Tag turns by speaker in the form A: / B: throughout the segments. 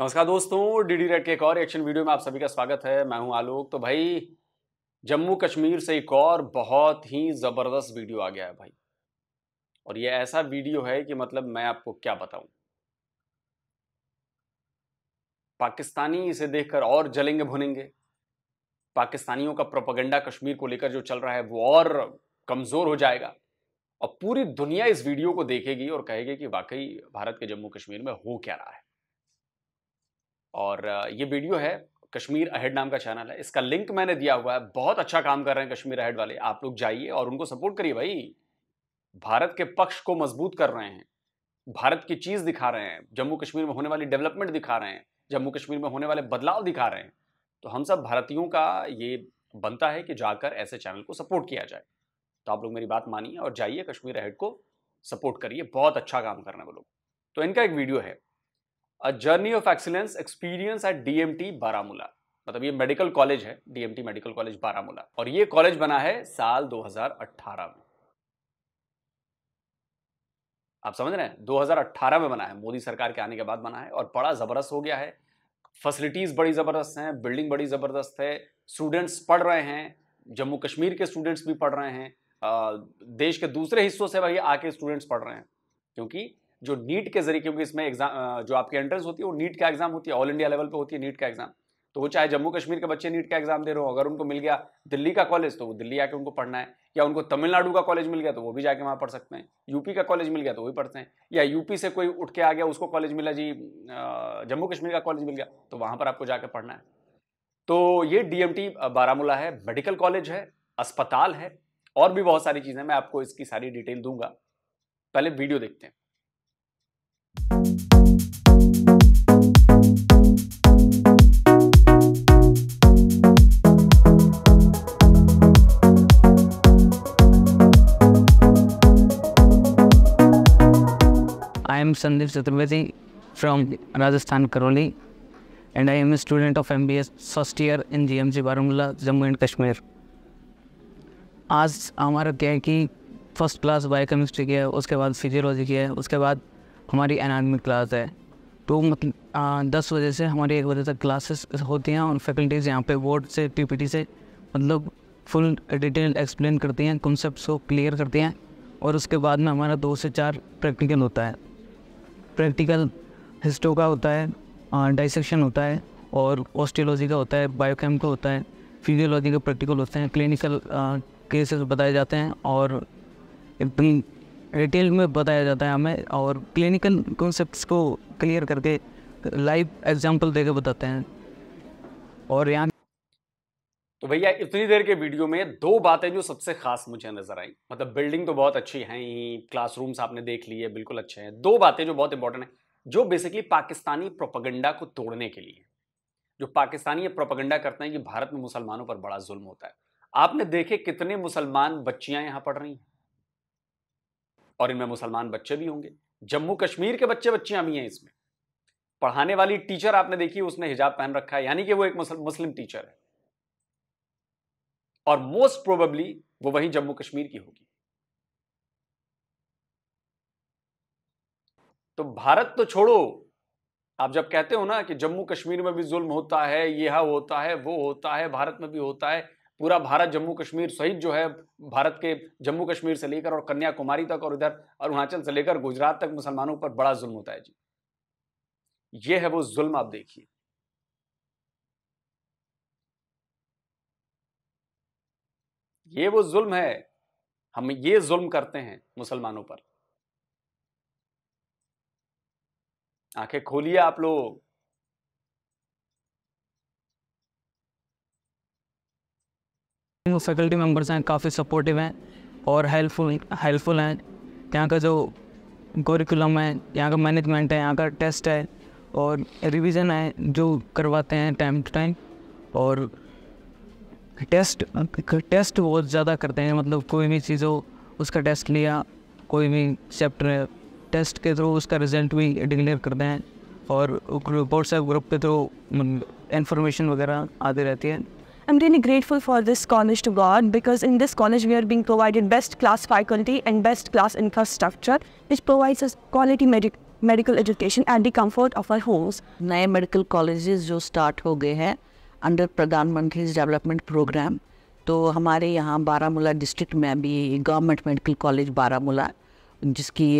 A: नमस्कार दोस्तों DD red के एक और एक्शन वीडियो में आप सभी का स्वागत है मैं हूं आलोक तो भाई जम्मू कश्मीर से एक और बहुत ही ज़बरदस्त वीडियो आ गया है भाई और ये ऐसा वीडियो है कि मतलब मैं आपको क्या बताऊं पाकिस्तानी इसे देखकर और जलेंगे भुनेंगे पाकिस्तानियों का प्रोपगंडा कश्मीर को लेकर जो चल रहा है वो और कमज़ोर हो जाएगा और पूरी दुनिया इस वीडियो को देखेगी और कहेगी कि वाकई भारत के जम्मू कश्मीर में हो क्या रहा है और ये वीडियो है कश्मीर अहेड नाम का चैनल है इसका लिंक मैंने दिया हुआ है बहुत अच्छा काम कर रहे हैं कश्मीर अहेड वाले आप लोग जाइए और उनको सपोर्ट करिए भाई भारत के पक्ष को मजबूत कर रहे हैं भारत की चीज दिखा रहे हैं जम्मू कश्मीर में होने वाली डेवलपमेंट दिखा रहे हैं जम्मू कश्मीर में होने वाले बदलाव दिखा रहे हैं तो हम सब भारतीयों का ये बनता है कि जाकर ऐसे चैनल को सपोर्ट किया जाए तो आप लोग मेरी बात मानिए और जाइए कश्मीर हेड को सपोर्ट करिए बहुत अच्छा काम कर रहे हैं वो लोग तो इनका एक वीडियो है a journey of excellence experience at DMT Baramulla मतलब ये मेडिकल कॉलेज है डीएमटी मेडिकल कॉलेज बारामूला और ये कॉलेज बना है साल 2018 में आप समझ रहे हैं 2018 में बना है मोदी सरकार के आने के बाद बना है और बड़ा ज़बरदस्त हो गया है फैसिलिटीज़ बड़ी ज़बरदस्त हैं बिल्डिंग बड़ी ज़बरदस्त है स्टूडेंट्स पढ़ रहे हैं जम्मू कश्मीर के स्टूडेंट्स भी पढ़ रहे हैं देश के दूसरे हिस्सों से भाई आके स्टूडेंट्स पढ़ रहे हैं क्योंकि जो नीट के जरिए क्योंकि इसमें एग्जाम जो आपकी एंट्रेंस होती है वो नीट का एग्जाम होती है ऑल इंडिया लेवल पे होती है नीट का एग्जाम तो वो चाहे जम्मू कश्मीर के बच्चे नीट का एग्जाम दे रहे हो अगर उनको मिल गया दिल्ली का कॉलेज तो वो दिल्ली आके उनको पढ़ना है या उनको तमिलनाडु का कॉलेज मिल गया तो वो भी जाके वहाँ पढ़ सकते हैं यूपी का कॉलेज मिल गया तो वही पढ़ते हैं या यूपी से कोई उठ के आ गया उसको कॉलेज मिला जी जम्मू कश्मीर का कॉलेज मिल गया तो वहाँ पर आपको जाके पढ़ना है तो ये डीएमटी बारामूला है मेडिकल कॉलेज है अस्पताल है और भी बहुत सारी चीज़ें मैं आपको इसकी सारी डिटेल दूंगा पहले वीडियो देखते हैं I
B: am Sandeep Chaturvedi from Rajasthan, Karoli, and I am a student of MBS first year in GMG Baramula, Jammu and Kashmir. आज हमारा क्या है कि फर्स्ट क्लास बायोकेमिस्ट्री किया उसके बाद फिजियोलॉजी किया उसके बाद हमारी एनाटमी क्लास है तो मतलब दस बजे से हमारी एक बजे तक क्लासेस होती हैं और फैकल्टीज़ यहाँ पे बोर्ड से पीपीटी से मतलब फुल डिटेल एक्सप्लेन करती हैं कॉन्सेप्ट को क्लियर करती हैं और उसके बाद में हमारा दो से चार प्रैक्टिकल होता है प्रैक्टिकल हिस्टो का होता है डाइसेक्शन होता है और ऑस्टियोलॉजी का होता है बायोकेम का होता है फिजियोलॉजी का प्रैक्टिकल होते हैं क्लिनिकल केसेस बताए जाते हैं और एकदम डिटेल में बताया जाता है हमें और क्लिनिकल कॉन्सेप्ट्स को क्लियर करके लाइव एग्जांपल देकर बताते हैं और यहाँ
A: तो भैया इतनी देर के वीडियो में दो बातें जो सबसे खास मुझे नजर आई मतलब बिल्डिंग तो बहुत अच्छी है ही क्लासरूम्स आपने देख लिए बिल्कुल अच्छे हैं दो बातें जो बहुत इंपॉर्टेंट है जो बेसिकली पाकिस्तानी प्रोपगंडा को तोड़ने के लिए जो पाकिस्तानी ये प्रोपगंडा करते हैं कि भारत में मुसलमानों पर बड़ा जुल्म होता है आपने देखे कितने मुसलमान बच्चियां यहाँ पढ़ रही हैं और इनमें मुसलमान बच्चे भी होंगे जम्मू कश्मीर के बच्चे बच्चियां भी हैं इसमें पढ़ाने वाली टीचर आपने देखी उसने हिजाब पहन रखा है यानी कि वो एक मुस्लिम टीचर है और मोस्ट प्रोबेबली वो वही जम्मू कश्मीर की होगी तो भारत तो छोड़ो आप जब कहते हो ना कि जम्मू कश्मीर में भी जुल्म होता है यह हाँ होता है वो होता है भारत में भी होता है पूरा भारत जम्मू कश्मीर सहित जो है भारत के जम्मू कश्मीर से लेकर और कन्याकुमारी तक और इधर अरुणाचल से लेकर गुजरात तक मुसलमानों पर बड़ा जुल्म होता है जी ये है वो जुल्म आप देखिए ये वो जुल्म है हम ये जुल्म करते हैं मुसलमानों पर आंखें खोलिए आप लोग
B: वो फैकल्टी मेम्बर्स हैं काफ़ी सपोर्टिव हैं और हेल्पफुल हेल्पफुल हैं यहाँ का जो कोरिकुलम है यहाँ का मैनेजमेंट है यहाँ का टेस्ट है और रिवीजन है जो करवाते हैं टाइम टू टाइम और टेस्ट टेस्ट बहुत ज़्यादा करते हैं मतलब कोई भी चीज़ हो उसका टेस्ट लिया कोई भी चैप्टर टेस्ट के थ्रू उसका रिजल्ट भी डिक्लेयर करते हैं और व्हाट्सएप ग्रुप के थ्रू इंफॉर्मेशन मतलब वगैरह आती रहती है I'm really grateful for this college to God because in this college we are being provided best class faculty and best class infrastructure which provides us quality medic medical education and the comfort of our homes. नए medical colleges जो start हो hai under Pradhan Mantri's development program. तो हमारे यहाँ Baramulla district में अभी government medical college Baramulla जिसकी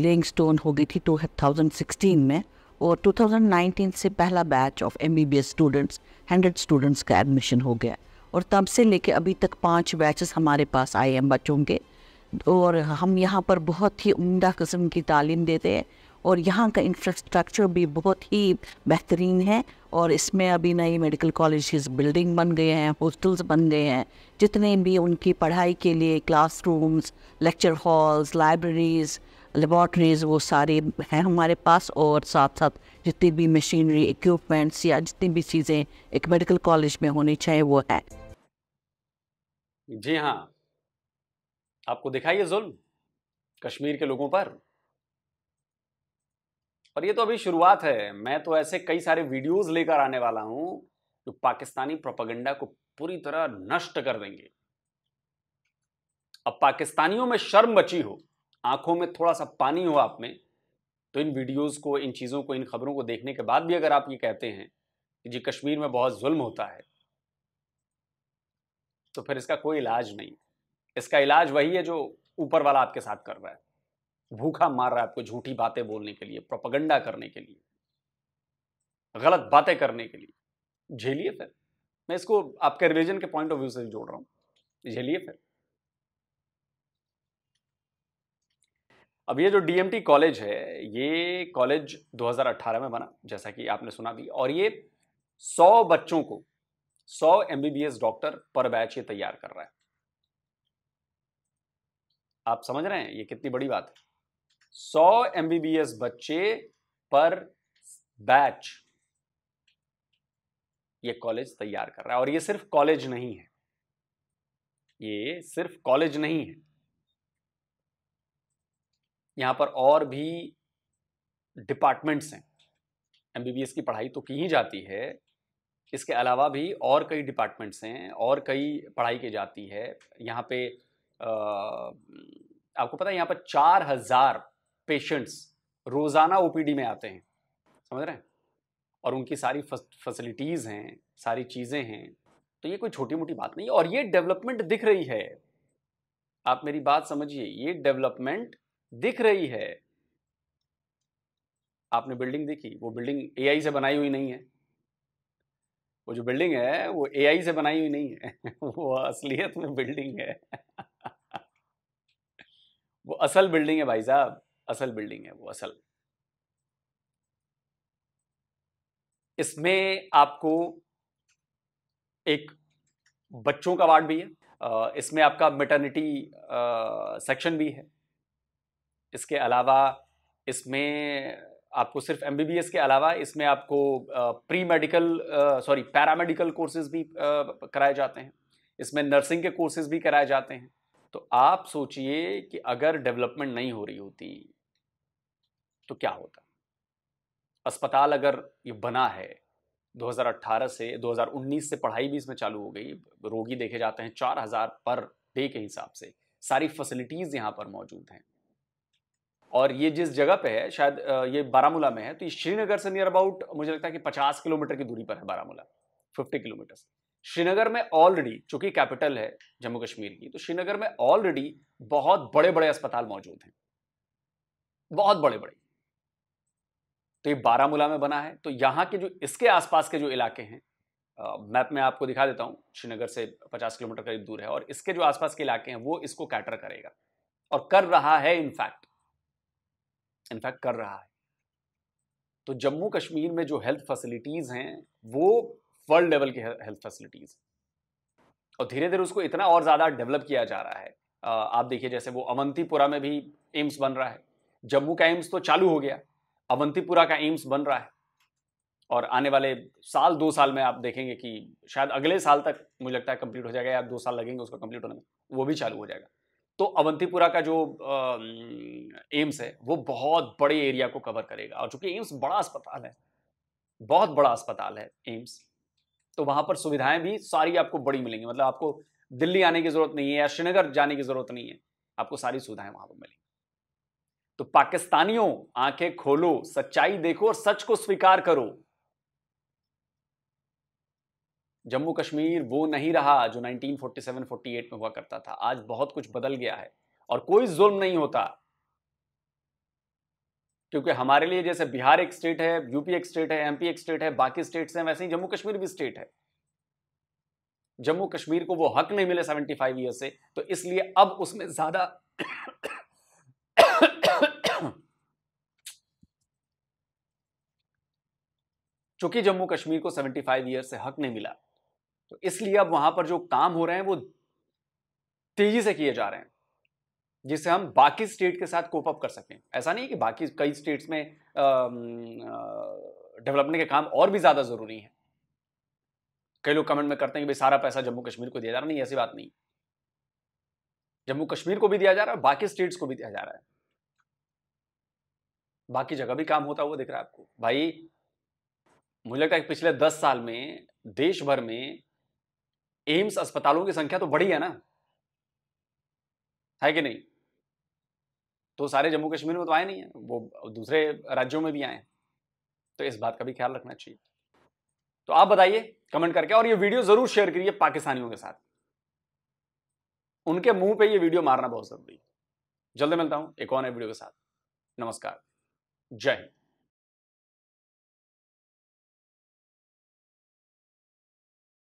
B: laying stone हो गई थी टू थाउजेंड सिक्सटीन में और 2019 से पहला batch of M B B S students hundred students का एडमिशन हो गया और तब से लेके अभी तक पाँच बैचेस हमारे पास आए हैं बच्चों के और हम यहाँ पर बहुत ही उमदा कस्म की तालीम देते हैं और यहाँ का इंफ्रास्ट्रक्चर भी बहुत ही बेहतरीन है और इसमें अभी नई मेडिकल कॉलेज बिल्डिंग बन गए हैं हॉस्टल्स बन गए हैं जितने भी उनकी पढ़ाई के लिए classrooms lecture halls libraries laboratories वो सारी हैं हमारे पास और साथ साथ जितनी भी मशीनरी इक्विपमेंट्स या जितनी भी चीज़ें एक मेडिकल कॉलेज में होनी चाहिए वो है
A: जी हाँ आपको दिखाई है जुल्म कश्मीर के लोगों पर और ये तो अभी शुरुआत है मैं तो ऐसे कई सारे वीडियोस लेकर आने वाला हूं जो पाकिस्तानी प्रोपागेंडा को पूरी तरह नष्ट कर देंगे अब पाकिस्तानियों में शर्म बची हो आंखों में थोड़ा सा पानी हो आप में तो इन वीडियोस को इन चीज़ों को इन खबरों को देखने के बाद भी अगर आप ये कहते हैं कि जी कश्मीर में बहुत जुल्म होता है तो फिर इसका कोई इलाज नहीं इसका इलाज वही है जो ऊपर वाला आपके साथ कर रहा है भूखा मार रहा है आपको झूठी बातें बोलने के लिए प्रोपगंडा करने के लिए गलत बातें करने के लिए झेलिए फिर मैं इसको आपके रिलीजन के पॉइंट ऑफ व्यू से जोड़ रहा हूँ झेलिए फिर अब ये जो डीएमटी कॉलेज है ये कॉलेज 2018 में बना जैसा कि आपने सुना भी और ये 100 बच्चों को 100 एमबीबीएस डॉक्टर पर बैच ये तैयार कर रहा है आप समझ रहे हैं ये कितनी बड़ी बात है 100 एमबीबीएस बच्चे पर बैच ये कॉलेज तैयार कर रहा है और ये सिर्फ कॉलेज नहीं है ये सिर्फ कॉलेज नहीं है यहाँ पर और भी डिपार्टमेंट्स हैं एम की पढ़ाई तो की ही जाती है इसके अलावा भी और कई डिपार्टमेंट्स हैं और कई पढ़ाई की जाती है यहाँ पे आ, आपको पता है यहाँ पर चार हज़ार पेशेंट्स रोज़ाना ओ में आते हैं समझ रहे हैं और उनकी सारी फैसिलिटीज़ हैं सारी चीज़ें हैं तो ये कोई छोटी मोटी बात नहीं और ये डेवलपमेंट दिख रही है आप मेरी बात समझिए ये डेवलपमेंट दिख रही है आपने बिल्डिंग देखी वो बिल्डिंग एआई से बनाई हुई नहीं है वो जो बिल्डिंग है वो एआई से बनाई हुई नहीं है वो असलियत में बिल्डिंग है वो असल बिल्डिंग है भाई साहब असल बिल्डिंग है वो असल इसमें आपको एक बच्चों का वार्ड भी है इसमें आपका मेटर्निटी सेक्शन भी है इसके अलावा इसमें आपको सिर्फ एम के अलावा इसमें आपको pre medical sorry paramedical courses भी कराए जाते हैं इसमें नर्सिंग के कोर्सेज भी कराए जाते हैं तो आप सोचिए कि अगर डेवलपमेंट नहीं हो रही होती तो क्या होता अस्पताल अगर ये बना है 2018 से 2019 से पढ़ाई भी इसमें चालू हो गई रोगी देखे जाते हैं 4000 पर डे के हिसाब से सारी फैसिलिटीज़ यहाँ पर मौजूद हैं और ये जिस जगह पे है शायद ये बारामूला में है तो ये श्रीनगर से नियर अबाउट मुझे लगता है कि 50 किलोमीटर की दूरी पर है बारामूला 50 किलोमीटर श्रीनगर में ऑलरेडी चूंकि कैपिटल है जम्मू कश्मीर की तो श्रीनगर में ऑलरेडी बहुत बड़े बड़े अस्पताल मौजूद हैं बहुत बड़े बड़े तो ये बारामूला में बना है तो यहाँ के जो इसके आसपास के जो इलाके हैं मैप में आपको दिखा देता हूँ श्रीनगर से 50 किलोमीटर करीब दूर है और इसके जो आसपास के इलाके हैं वो इसको कैटर करेगा और कर रहा है इनफैक्ट इनफैक्ट कर रहा है तो जम्मू कश्मीर में जो हेल्थ फैसिलिटीज़ हैं वो वर्ल्ड लेवल की हेल्थ फैसिलिटीज़ और धीरे धीरे उसको इतना और ज़्यादा डेवलप किया जा रहा है आप देखिए जैसे वो अवंतीपुरा में भी एम्स बन रहा है जम्मू का एम्स तो चालू हो गया अवंतीपुरा का एम्स बन रहा है और आने वाले साल दो साल में आप देखेंगे कि शायद अगले साल तक मुझे लगता है कंप्लीट हो जाएगा या दो साल लगेंगे उसको कंप्लीट होने में वो भी चालू हो जाएगा तो अवंतीपुरा का जो एम्स है वो बहुत बड़े एरिया को कवर करेगा और चूंकि एम्स बड़ा अस्पताल है बहुत बड़ा अस्पताल है एम्स तो वहां पर सुविधाएं भी सारी आपको बड़ी मिलेंगी मतलब आपको दिल्ली आने की जरूरत नहीं है या श्रीनगर जाने की जरूरत नहीं है आपको सारी सुविधाएं वहां पर मिलेंगी तो पाकिस्तानियों आंखें खोलो सच्चाई देखो और सच को स्वीकार करो जम्मू कश्मीर वो नहीं रहा जो 1947-48 में हुआ करता था आज बहुत कुछ बदल गया है और कोई जुल्म नहीं होता क्योंकि हमारे लिए जैसे बिहार एक स्टेट है यूपी एक स्टेट है एमपी एक स्टेट है बाकी स्टेट्स हैं वैसे ही जम्मू कश्मीर भी स्टेट है जम्मू कश्मीर को वो हक नहीं मिले 75 फाइव ईयर से तो इसलिए अब उसमें ज्यादा चूंकि जम्मू कश्मीर को 75 फाइव ईयर से हक नहीं मिला तो इसलिए अब वहां पर जो काम हो रहे हैं वो तेजी से किए जा रहे हैं जिससे हम बाकी स्टेट के साथ कोप अप कर सकें ऐसा नहीं कि बाकी कई स्टेट्स में डेवलपमेंट के काम और भी ज़्यादा ज़रूरी है कई लोग कमेंट में करते हैं कि भाई सारा पैसा जम्मू कश्मीर को दिया जा रहा नहीं ऐसी बात नहीं जम्मू कश्मीर को भी दिया जा रहा है बाकी स्टेट्स को भी दिया जा रहा है बाकी जगह भी काम होता हुआ दिख रहा है आपको भाई मुझे लगता है कि पिछले दस साल में देश भर में एम्स अस्पतालों की संख्या तो बड़ी है ना है कि नहीं तो सारे जम्मू कश्मीर में तो आए नहीं है वो दूसरे राज्यों में भी आए तो इस बात का भी ख्याल रखना चाहिए तो आप बताइए कमेंट करके और ये वीडियो जरूर शेयर करिए पाकिस्तानियों के साथ उनके मुंह पे ये वीडियो मारना बहुत जरूरी है जल्दी मिलता हूं एक और नए वीडियो के साथ नमस्कार जय हिंद